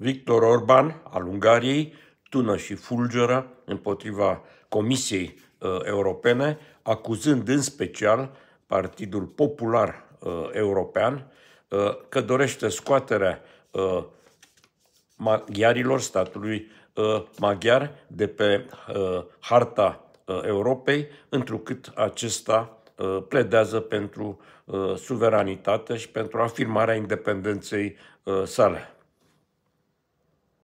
Victor Orban al Ungariei tună și fulgeră împotriva Comisiei uh, Europene, acuzând în special Partidul Popular uh, European uh, că dorește scoaterea maghiarilor statului maghiar de pe harta Europei, întrucât acesta pledează pentru suveranitate și pentru afirmarea independenței sale.